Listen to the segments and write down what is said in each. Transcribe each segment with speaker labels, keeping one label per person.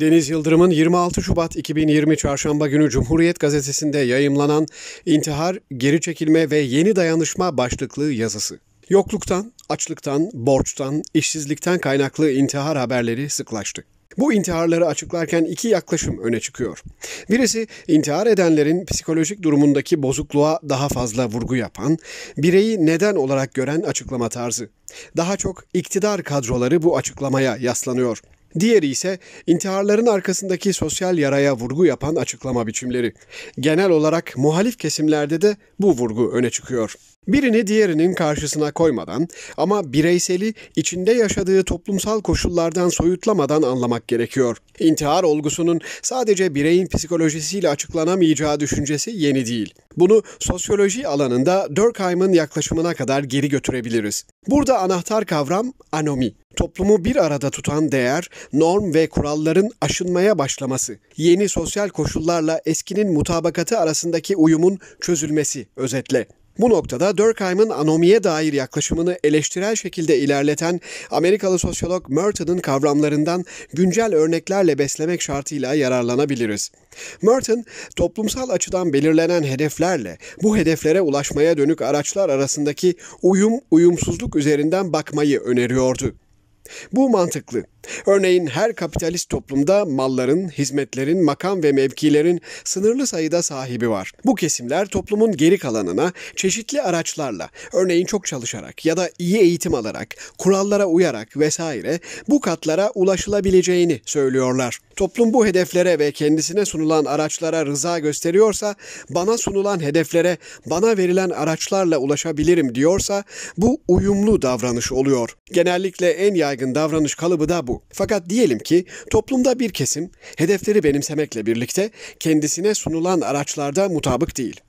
Speaker 1: Deniz Yıldırım'ın 26 Şubat 2020 Çarşamba günü Cumhuriyet Gazetesi'nde yayımlanan İntihar, Geri Çekilme ve Yeni Dayanışma başlıklı yazısı. Yokluktan, açlıktan, borçtan, işsizlikten kaynaklı intihar haberleri sıklaştı. Bu intiharları açıklarken iki yaklaşım öne çıkıyor. Birisi intihar edenlerin psikolojik durumundaki bozukluğa daha fazla vurgu yapan, bireyi neden olarak gören açıklama tarzı. Daha çok iktidar kadroları bu açıklamaya yaslanıyor. Diğeri ise intiharların arkasındaki sosyal yaraya vurgu yapan açıklama biçimleri. Genel olarak muhalif kesimlerde de bu vurgu öne çıkıyor. Birini diğerinin karşısına koymadan ama bireyseli içinde yaşadığı toplumsal koşullardan soyutlamadan anlamak gerekiyor. İntihar olgusunun sadece bireyin psikolojisiyle açıklanamayacağı düşüncesi yeni değil. Bunu sosyoloji alanında Durkheim'ın yaklaşımına kadar geri götürebiliriz. Burada anahtar kavram anomi. Toplumu bir arada tutan değer, norm ve kuralların aşınmaya başlaması, yeni sosyal koşullarla eskinin mutabakatı arasındaki uyumun çözülmesi özetle. Bu noktada Durkheim'ın anomiye dair yaklaşımını eleştirel şekilde ilerleten Amerikalı sosyolog Merton'un kavramlarından güncel örneklerle beslemek şartıyla yararlanabiliriz. Merton, toplumsal açıdan belirlenen hedeflerle bu hedeflere ulaşmaya dönük araçlar arasındaki uyum uyumsuzluk üzerinden bakmayı öneriyordu. Bu mantıklı. Örneğin her kapitalist toplumda malların, hizmetlerin, makam ve mevkilerin sınırlı sayıda sahibi var. Bu kesimler toplumun geri kalanına çeşitli araçlarla, örneğin çok çalışarak ya da iyi eğitim alarak, kurallara uyarak vesaire bu katlara ulaşılabileceğini söylüyorlar. Toplum bu hedeflere ve kendisine sunulan araçlara rıza gösteriyorsa, bana sunulan hedeflere bana verilen araçlarla ulaşabilirim diyorsa bu uyumlu davranış oluyor. Genellikle en yaygın yaygın davranış kalıbı da bu. Fakat diyelim ki toplumda bir kesim hedefleri benimsemekle birlikte kendisine sunulan araçlarda mutabık değil.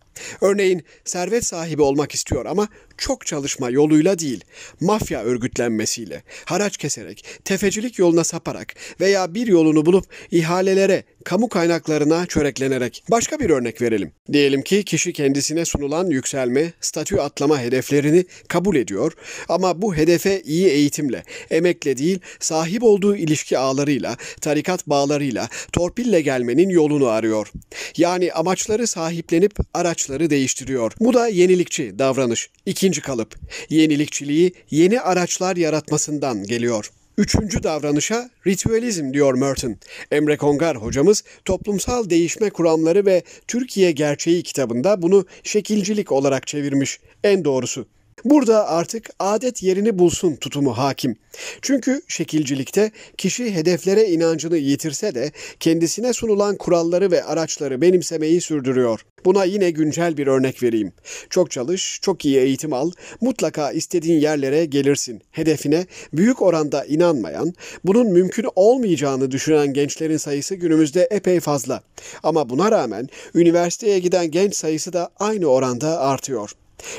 Speaker 1: Örneğin servet sahibi olmak istiyor ama çok çalışma yoluyla değil, mafya örgütlenmesiyle, haraç keserek, tefecilik yoluna saparak veya bir yolunu bulup ihalelere, kamu kaynaklarına çöreklenerek. Başka bir örnek verelim. Diyelim ki kişi kendisine sunulan yükselme, statü atlama hedeflerini kabul ediyor ama bu hedefe iyi eğitimle, emekle değil, sahip olduğu ilişki ağlarıyla, tarikat bağlarıyla, torpille gelmenin yolunu arıyor. Yani amaçları sahiplenip araç araçları değiştiriyor. Bu da yenilikçi davranış. İkinci kalıp. Yenilikçiliği yeni araçlar yaratmasından geliyor. Üçüncü davranışa ritüelizm diyor Merton. Emre Kongar hocamız Toplumsal Değişme Kuramları ve Türkiye Gerçeği kitabında bunu şekilcilik olarak çevirmiş. En doğrusu Burada artık adet yerini bulsun tutumu hakim. Çünkü şekilcilikte kişi hedeflere inancını yitirse de kendisine sunulan kuralları ve araçları benimsemeyi sürdürüyor. Buna yine güncel bir örnek vereyim. Çok çalış, çok iyi eğitim al, mutlaka istediğin yerlere gelirsin. Hedefine büyük oranda inanmayan, bunun mümkün olmayacağını düşünen gençlerin sayısı günümüzde epey fazla. Ama buna rağmen üniversiteye giden genç sayısı da aynı oranda artıyor.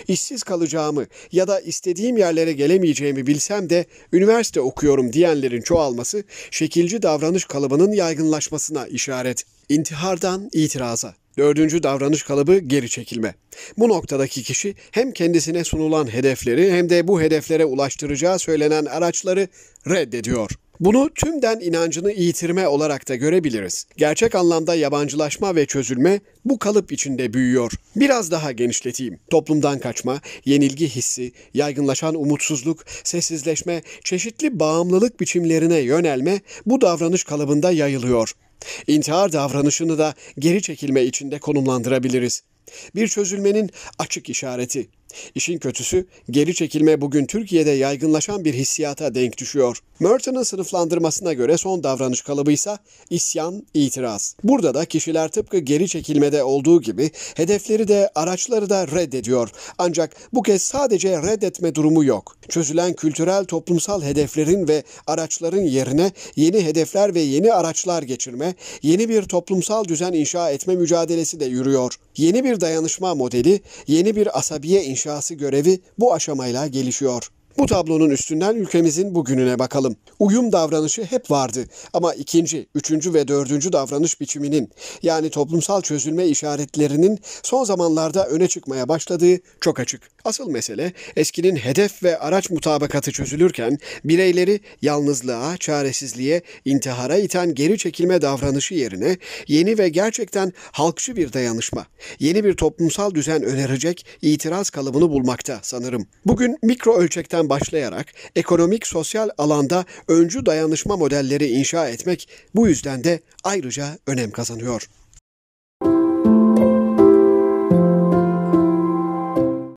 Speaker 1: İşsiz kalacağımı ya da istediğim yerlere gelemeyeceğimi bilsem de üniversite okuyorum diyenlerin çoğalması şekilci davranış kalıbının yaygınlaşmasına işaret. İntihardan itiraza. Dördüncü davranış kalıbı geri çekilme. Bu noktadaki kişi hem kendisine sunulan hedefleri hem de bu hedeflere ulaştıracağı söylenen araçları reddediyor. Bunu tümden inancını yitirme olarak da görebiliriz. Gerçek anlamda yabancılaşma ve çözülme bu kalıp içinde büyüyor. Biraz daha genişleteyim. Toplumdan kaçma, yenilgi hissi, yaygınlaşan umutsuzluk, sessizleşme, çeşitli bağımlılık biçimlerine yönelme bu davranış kalıbında yayılıyor. İntihar davranışını da geri çekilme içinde konumlandırabiliriz. Bir çözülmenin açık işareti. İşin kötüsü geri çekilme bugün Türkiye'de yaygınlaşan bir hissiyata denk düşüyor. Merton'ın sınıflandırmasına göre son davranış kalıbı ise isyan, itiraz. Burada da kişiler tıpkı geri çekilmede olduğu gibi hedefleri de araçları da reddediyor. Ancak bu kez sadece reddetme durumu yok. Çözülen kültürel toplumsal hedeflerin ve araçların yerine yeni hedefler ve yeni araçlar geçirme, yeni bir toplumsal düzen inşa etme mücadelesi de yürüyor. Yeni bir dayanışma modeli, yeni bir asabiye inşası görevi bu aşamayla gelişiyor. Bu tablonun üstünden ülkemizin bugününe bakalım. Uyum davranışı hep vardı ama ikinci, üçüncü ve dördüncü davranış biçiminin yani toplumsal çözülme işaretlerinin son zamanlarda öne çıkmaya başladığı çok açık. Asıl mesele eskinin hedef ve araç mutabakatı çözülürken bireyleri yalnızlığa, çaresizliğe, intihara iten geri çekilme davranışı yerine yeni ve gerçekten halkçı bir dayanışma, yeni bir toplumsal düzen önerecek itiraz kalıbını bulmakta sanırım. Bugün mikro ölçekten başlayarak ekonomik, sosyal alanda öncü dayanışma modelleri inşa etmek bu yüzden de ayrıca önem kazanıyor.